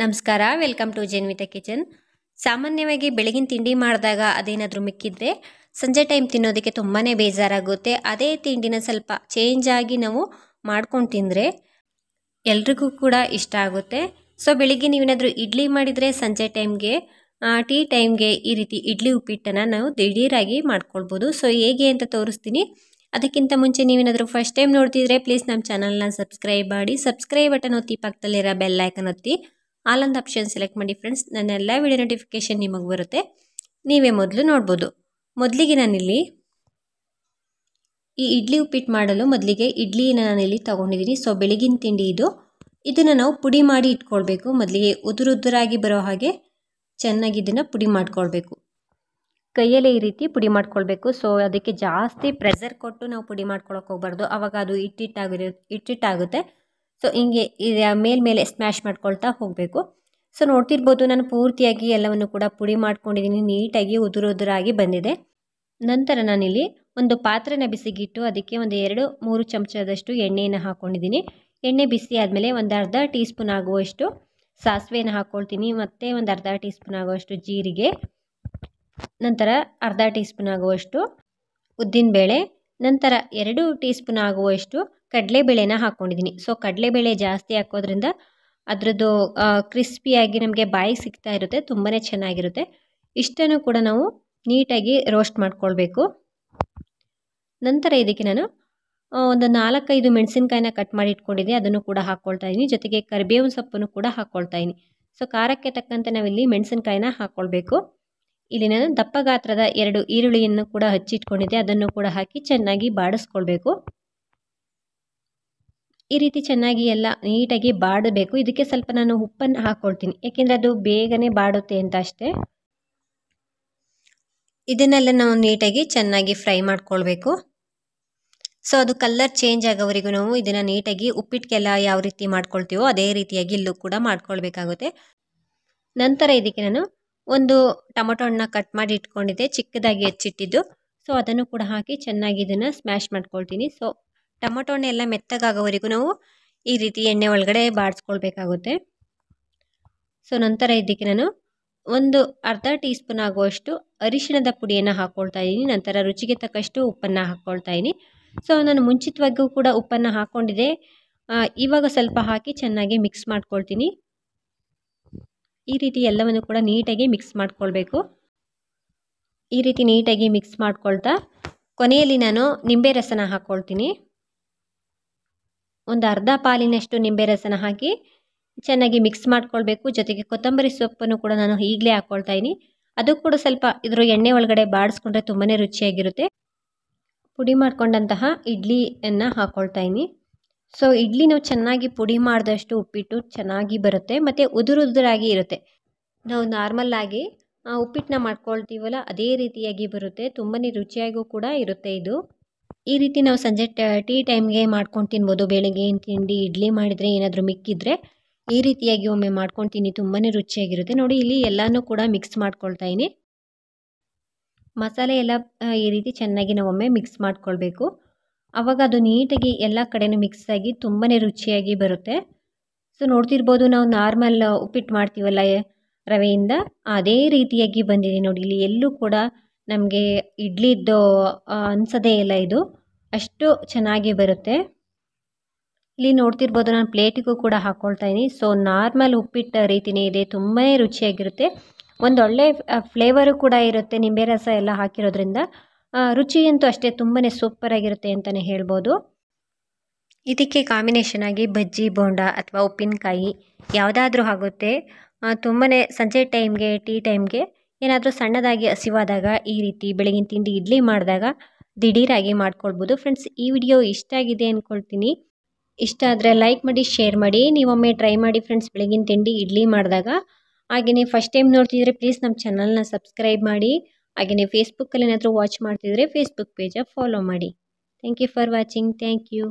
ನಮಸ್ಕಾರ welcome to ಜೇನ್ವಿತಾ kitchen ಸಾಮಾನ್ಯವಾಗಿ ಬೆಳಗಿನ ತಿಂಡಿ ಮಾಡಿದಾಗ ಅದೇನಾದರೂ ಮಿಕ್ಕಿದ್ರೆ ಸಂಜೆ ಟೈಮ್ ತಿನ್ನೋದಕ್ಕೆ ತುಂಬಾ ಬೇಜಾರಾಗುತ್ತೆ ಅದೇ ತಿಂಡಿನ ಸ್ವಲ್ಪ ಚೇಂಜ್ ಆಗಿ ನಾವು ಮಾಡ್ಕೊಂಡು ತಿಂದರೆ ಎಲ್ರಿಗೂ ಕೂಡ ಇಷ್ಟ ಆಗುತ್ತೆ ಸೊ ಬೆಳಿಗ್ಗೆ ನೀವೇನಾದರೂ ಇಡ್ಲಿ ಮಾಡಿದರೆ ಸಂಜೆ ಟೈಮ್ಗೆ ಟೀ ಟೈಮ್ಗೆ ಈ ರೀತಿ ಇಡ್ಲಿ ಉಪ್ಪಿಟ್ಟನ್ನು ನಾವು ದಿಢೀರಾಗಿ ಮಾಡ್ಕೊಳ್ಬೋದು ಸೊ ಹೇಗೆ ಅಂತ ತೋರಿಸ್ತೀನಿ ಅದಕ್ಕಿಂತ ಮುಂಚೆ ನೀವೇನಾದರೂ ಫಸ್ಟ್ ಟೈಮ್ ನೋಡ್ತಿದ್ರೆ ಪ್ಲೀಸ್ ನಮ್ಮ ಚಾನಲ್ನ ಸಬ್ಸ್ಕ್ರೈಬ್ ಮಾಡಿ ಸಬ್ಸ್ಕ್ರೈಬ್ ಬಟನ್ ಒತ್ತಿ ಪಕ್ಕದಲ್ಲಿರೋ ಬೆಲ್ಲೈಕನ್ ಒತ್ತಿ ಆಲ್ ಆಪ್ಷನ್ ಸೆಲೆಕ್ಟ್ ಮಾಡಿ ಫ್ರೆಂಡ್ಸ್ ಎಲ್ಲ ವಿಡಿಯೋ ನೋಟಿಫಿಕೇಷನ್ ನಿಮಗೆ ಬರುತ್ತೆ ನೀವೇ ಮೊದಲು ನೋಡ್ಬೋದು ಮೊದಲಿಗೆ ನಾನಿಲ್ಲಿ ಈ ಇಡ್ಲಿ ಉಪ್ಪಿಟ್ಟು ಮಾಡಲು ಮೊದಲಿಗೆ ಇಡ್ಲಿನ ನಾನಿಲ್ಲಿ ತೊಗೊಂಡಿದ್ದೀನಿ ಸೊ ಬೆಳಗಿನ ತಿಂಡಿ ಇದು ಇದನ್ನು ನಾವು ಪುಡಿ ಮಾಡಿ ಇಟ್ಕೊಳ್ಬೇಕು ಮೊದಲಿಗೆ ಉದುರುದುರಾಗಿ ಬರೋ ಹಾಗೆ ಚೆನ್ನಾಗಿ ಇದನ್ನು ಪುಡಿ ಮಾಡ್ಕೊಳ್ಬೇಕು ಕೈಯಲ್ಲೇ ಈ ರೀತಿ ಪುಡಿ ಮಾಡ್ಕೊಳ್ಬೇಕು ಸೊ ಅದಕ್ಕೆ ಜಾಸ್ತಿ ಪ್ರೆಸರ್ ಕೊಟ್ಟು ನಾವು ಪುಡಿ ಮಾಡ್ಕೊಳಕ್ಕೆ ಹೋಗ್ಬಾರ್ದು ಆವಾಗ ಅದು ಇಟ್ಟಿಟ್ಟಾಗಿರೋ ಇಟ್ಟಿಟ್ಟಾಗುತ್ತೆ ಸೊ ಹಿಂಗೆ ಮೇಲ್ಮೇಲೆ ಸ್ಮ್ಯಾಶ್ ಮಾಡ್ಕೊಳ್ತಾ ಹೋಗಬೇಕು ಸೊ ನೋಡ್ತಿರ್ಬೋದು ನಾನು ಪೂರ್ತಿಯಾಗಿ ಎಲ್ಲವನ್ನು ಕೂಡ ಪುಡಿ ಮಾಡ್ಕೊಂಡಿದ್ದೀನಿ ನೀಟಾಗಿ ಉದುರಾಗಿ ಬಂದಿದೆ ನಂತರ ನಾನಿಲ್ಲಿ ಒಂದು ಪಾತ್ರೆನ ಬಿಸಿಗಿಟ್ಟು ಅದಕ್ಕೆ ಒಂದು ಎರಡು ಮೂರು ಚಮಚದಷ್ಟು ಎಣ್ಣೆಯನ್ನು ಹಾಕ್ಕೊಂಡಿದ್ದೀನಿ ಎಣ್ಣೆ ಬಿಸಿ ಆದಮೇಲೆ ಒಂದು ಅರ್ಧ ಟೀ ಸ್ಪೂನ್ ಆಗುವಷ್ಟು ಸಾಸಿವೆನ ಹಾಕ್ಕೊಳ್ತೀನಿ ಮತ್ತು ಒಂದು ಅರ್ಧ ಟೀ ಸ್ಪೂನ್ ಆಗುವಷ್ಟು ಜೀರಿಗೆ ನಂತರ ಅರ್ಧ ಟೀ ಸ್ಪೂನ್ ಆಗುವಷ್ಟು ಉದ್ದಿನಬೇಳೆ ನಂತರ ಎರಡು ಟೀ ಸ್ಪೂನ್ ಆಗುವಷ್ಟು ಕಡಲೆಬೇಳೆನ ಹಾಕ್ಕೊಂಡಿದ್ದೀನಿ ಸೊ ಕಡಲೆಬೇಳೆ ಜಾಸ್ತಿ ಹಾಕೋದ್ರಿಂದ ಅದರದ್ದು ಕ್ರಿಸ್ಪಿಯಾಗಿ ನಮಗೆ ಬಾಯಿ ಸಿಗ್ತಾ ಇರುತ್ತೆ ತುಂಬಾ ಚೆನ್ನಾಗಿರುತ್ತೆ ಇಷ್ಟನ್ನು ಕೂಡ ನಾವು ನೀಟಾಗಿ ರೋಸ್ಟ್ ಮಾಡ್ಕೊಳ್ಬೇಕು ನಂತರ ಇದಕ್ಕೆ ನಾನು ಒಂದು ನಾಲ್ಕೈದು ಮೆಣಸಿನ್ಕಾಯಿನ ಕಟ್ ಮಾಡಿ ಇಟ್ಕೊಂಡಿದ್ದೀನಿ ಅದನ್ನು ಕೂಡ ಹಾಕ್ಕೊಳ್ತಾ ಇದ್ದೀನಿ ಜೊತೆಗೆ ಕರಿಬೇವಿನ ಸೊಪ್ಪನ್ನು ಕೂಡ ಹಾಕ್ಕೊಳ್ತಾ ಇದ್ದೀನಿ ಸೊ ಖಾರಕ್ಕೆ ತಕ್ಕಂತೆ ನಾವಿಲ್ಲಿ ಮೆಣಸಿನ್ಕಾಯಿನ ಹಾಕ್ಕೊಳ್ಬೇಕು ಇಲ್ಲಿ ನಾನು ದಪ್ಪ ಗಾತ್ರದ ಎರಡು ಈರುಳ್ಳಿಯನ್ನು ಕೂಡ ಹಚ್ಚಿಟ್ಕೊಂಡಿದ್ದೆ ಅದನ್ನು ಕೂಡ ಹಾಕಿ ಚೆನ್ನಾಗಿ ಬಾಡಿಸ್ಕೊಳ್ಬೇಕು ಈ ರೀತಿ ಚೆನ್ನಾಗಿ ಎಲ್ಲ ನೀಟಾಗಿ ಬಾಡಬೇಕು ಇದಕ್ಕೆ ಸ್ವಲ್ಪ ನಾನು ಉಪ್ಪನ್ನು ಹಾಕ್ಕೊಳ್ತೀನಿ ಯಾಕೆಂದರೆ ಅದು ಬೇಗನೆ ಬಾಡುತ್ತೆ ಅಂತ ಅಷ್ಟೇ ಇದನ್ನೆಲ್ಲ ನಾವು ನೀಟಾಗಿ ಚೆನ್ನಾಗಿ ಫ್ರೈ ಮಾಡ್ಕೊಳ್ಬೇಕು ಸೊ ಅದು ಕಲರ್ ಚೇಂಜ್ ಆಗೋವರೆಗೂ ನಾವು ಇದನ್ನು ನೀಟಾಗಿ ಉಪ್ಪಿಟ್ಟಿಗೆಲ್ಲ ಯಾವ ರೀತಿ ಮಾಡ್ಕೊಳ್ತೀವೋ ಅದೇ ರೀತಿಯಾಗಿ ಇಲ್ಲೂ ಕೂಡ ಮಾಡ್ಕೊಳ್ಬೇಕಾಗುತ್ತೆ ನಂತರ ಇದಕ್ಕೆ ನಾನು ಒಂದು ಟೊಮೊಟೊ ಹಣ್ಣು ಕಟ್ ಮಾಡಿ ಇಟ್ಕೊಂಡಿದ್ದೆ ಚಿಕ್ಕದಾಗಿ ಹೆಚ್ಚಿಟ್ಟಿದ್ದು ಸೊ ಅದನ್ನು ಕೂಡ ಹಾಕಿ ಚೆನ್ನಾಗಿ ಇದನ್ನು ಸ್ಮ್ಯಾಶ್ ಮಾಡ್ಕೊಳ್ತೀನಿ ಸೊ ಟೊಮೊಟೊ ಹಣ್ಣೆ ಎಲ್ಲ ಮೆತ್ತಗಾಗೋವರೆಗೂ ನಾವು ಈ ರೀತಿ ಎಣ್ಣೆ ಒಳಗಡೆ ಬಾಡಿಸ್ಕೊಳ್ಬೇಕಾಗುತ್ತೆ ಸೊ ನಂತರ ಇದಕ್ಕೆ ನಾನು ಒಂದು ಅರ್ಧ ಟೀ ಸ್ಪೂನ್ ಆಗುವಷ್ಟು ಅರಿಶಿಣದ ಪುಡಿಯನ್ನು ಹಾಕ್ಕೊಳ್ತಾ ಇದ್ದೀನಿ ನಂತರ ರುಚಿಗೆ ತಕ್ಕಷ್ಟು ಉಪ್ಪನ್ನು ಹಾಕ್ಕೊಳ್ತಾ ಇದ್ದೀನಿ ಸೊ ನಾನು ಮುಂಚಿತವಾಗಿಯೂ ಕೂಡ ಉಪ್ಪನ್ನು ಹಾಕ್ಕೊಂಡಿದ್ದೆ ಇವಾಗ ಸ್ವಲ್ಪ ಹಾಕಿ ಚೆನ್ನಾಗಿ ಮಿಕ್ಸ್ ಮಾಡ್ಕೊಳ್ತೀನಿ ಈ ರೀತಿ ಎಲ್ಲವನ್ನು ಕೂಡ ನೀಟಾಗಿ ಮಿಕ್ಸ್ ಮಾಡ್ಕೊಳ್ಬೇಕು ಈ ರೀತಿ ನೀಟಾಗಿ ಮಿಕ್ಸ್ ಮಾಡ್ಕೊಳ್ತಾ ಕೊನೆಯಲ್ಲಿ ನಾನು ನಿಂಬೆ ರಸನ ಹಾಕ್ಕೊಳ್ತೀನಿ ಒಂದು ಅರ್ಧ ಪಾಲಿನಷ್ಟು ನಿಂಬೆ ರಸನ ಹಾಕಿ ಚೆನ್ನಾಗಿ ಮಿಕ್ಸ್ ಮಾಡ್ಕೊಳ್ಬೇಕು ಜೊತೆಗೆ ಕೊತ್ತಂಬರಿ ಸೊಪ್ಪನ್ನು ಕೂಡ ನಾನು ಈಗಲೇ ಹಾಕ್ಕೊಳ್ತಾ ಇದ್ದೀನಿ ಅದು ಕೂಡ ಸ್ವಲ್ಪ ಇದರ ಎಣ್ಣೆ ಒಳಗಡೆ ಬಾಡಿಸ್ಕೊಂಡ್ರೆ ತುಂಬಾ ರುಚಿಯಾಗಿರುತ್ತೆ ಪುಡಿ ಮಾಡ್ಕೊಂಡಂತಹ ಇಡ್ಲಿಯನ್ನು ಹಾಕ್ಕೊಳ್ತಾ ಸೊ ಇಡ್ಲಿ ನಾವು ಚೆನ್ನಾಗಿ ಪುಡಿ ಮಾಡಿದಷ್ಟು ಉಪ್ಪಿಟ್ಟು ಚೆನ್ನಾಗಿ ಬರುತ್ತೆ ಮತ್ತು ಉದುರು ಉದುರಾಗಿ ಇರುತ್ತೆ ನಾವು ನಾರ್ಮಲ್ಲಾಗಿ ಉಪ್ಪಿಟ್ಟನ್ನ ಮಾಡ್ಕೊಳ್ತೀವಲ್ಲ ಅದೇ ರೀತಿಯಾಗಿ ಬರುತ್ತೆ ತುಂಬಾ ರುಚಿಯಾಗೂ ಕೂಡ ಇರುತ್ತೆ ಇದು ಈ ರೀತಿ ನಾವು ಸಂಜೆ ಟೀ ಟೈಮ್ಗೆ ಮಾಡ್ಕೊಂಡು ತಿನ್ಬೋದು ಏನು ತಿಂಡಿ ಇಡ್ಲಿ ಮಾಡಿದರೆ ಏನಾದರೂ ಮಿಕ್ಕಿದ್ರೆ ಈ ರೀತಿಯಾಗಿ ಒಮ್ಮೆ ಮಾಡ್ಕೊತೀನಿ ತುಂಬಾ ರುಚಿಯಾಗಿರುತ್ತೆ ನೋಡಿ ಇಲ್ಲಿ ಎಲ್ಲನೂ ಕೂಡ ಮಿಕ್ಸ್ ಮಾಡ್ಕೊಳ್ತಾ ಮಸಾಲೆ ಎಲ್ಲ ಈ ರೀತಿ ಚೆನ್ನಾಗಿ ನಾವು ಒಮ್ಮೆ ಮಿಕ್ಸ್ ಮಾಡ್ಕೊಳ್ಬೇಕು ಆವಾಗ ಅದು ನೀಟಾಗಿ ಎಲ್ಲ ಕಡೆನೂ ಮಿಕ್ಸ್ ಆಗಿ ತುಂಬಾ ರುಚಿಯಾಗಿ ಬರುತ್ತೆ ಸೊ ನೋಡ್ತಿರ್ಬೋದು ನಾವು ನಾರ್ಮಲ್ ಉಪ್ಪಿಟ್ಟು ಮಾಡ್ತೀವಲ್ಲ ರವೆಯಿಂದ ಅದೇ ರೀತಿಯಾಗಿ ಬಂದಿದೆ ನೋಡಿ ಇಲ್ಲಿ ಎಲ್ಲೂ ಕೂಡ ನಮಗೆ ಇಡ್ಲಿದು ಅನ್ಸದೇ ಇಲ್ಲ ಇದು ಅಷ್ಟು ಚೆನ್ನಾಗಿ ಬರುತ್ತೆ ಇಲ್ಲಿ ನೋಡ್ತಿರ್ಬೋದು ನಾನು ಪ್ಲೇಟಿಗೂ ಕೂಡ ಹಾಕ್ಕೊಳ್ತಾ ಇದ್ದೀನಿ ಸೊ ನಾರ್ಮಲ್ ಉಪ್ಪಿಟ್ಟ ರೀತಿಯೇ ಇದೆ ತುಂಬಾ ರುಚಿಯಾಗಿರುತ್ತೆ ಒಂದೊಳ್ಳೆ ಫ್ಲೇವರು ಕೂಡ ಇರುತ್ತೆ ನಿಂಬೆ ರಸ ಎಲ್ಲ ಹಾಕಿರೋದ್ರಿಂದ ರುಚಿಯಂತೂ ಅಷ್ಟೇ ತುಂಬಾ ಸೂಪರಾಗಿರುತ್ತೆ ಅಂತಲೇ ಹೇಳ್ಬೋದು ಇದಕ್ಕೆ ಕಾಂಬಿನೇಷನ್ ಆಗಿ ಬಜ್ಜಿ ಬೋಂಡ ಅಥವಾ ಉಪ್ಪಿನಕಾಯಿ ಯಾವುದಾದ್ರೂ ಆಗುತ್ತೆ ತುಂಬಾ ಸಂಜೆ ಟೈಮ್ಗೆ ಟೀ ಟೈಮ್ಗೆ ಏನಾದರೂ ಸಣ್ಣದಾಗಿ ಹಸಿವಾದಾಗ ಈ ರೀತಿ ಬೆಳಗಿನ ತಿಂಡಿ ಇಡ್ಲಿ ಮಾಡಿದಾಗ ದಿಢೀರಾಗಿ ಮಾಡ್ಕೊಳ್ಬೋದು ಫ್ರೆಂಡ್ಸ್ ಈ ವಿಡಿಯೋ ಇಷ್ಟ ಆಗಿದೆ ಅಂದ್ಕೊಳ್ತೀನಿ ಇಷ್ಟ ಆದರೆ ಲೈಕ್ ಮಾಡಿ ಶೇರ್ ಮಾಡಿ ನೀವೊಮ್ಮೆ ಟ್ರೈ ಮಾಡಿ ಫ್ರೆಂಡ್ಸ್ ಬೆಳಗಿನ ತಿಂಡಿ ಇಡ್ಲಿ ಮಾಡಿದಾಗ ಹಾಗೆಯೇ ಫಸ್ಟ್ ಟೈಮ್ ನೋಡ್ತಿದ್ರೆ ಪ್ಲೀಸ್ ನಮ್ಮ ಚಾನಲ್ನ ಸಬ್ಸ್ಕ್ರೈಬ್ ಮಾಡಿ ಹಾಗೆಯೇ ಫೇಸ್ಬುಕ್ಕಲ್ಲಿ ಏನಾದರೂ ವಾಚ್ ಮಾಡ್ತಿದ್ರೆ ಫೇಸ್ಬುಕ್ ಪೇಜ ಫಾಲೋ ಮಾಡಿ thank you for watching thank you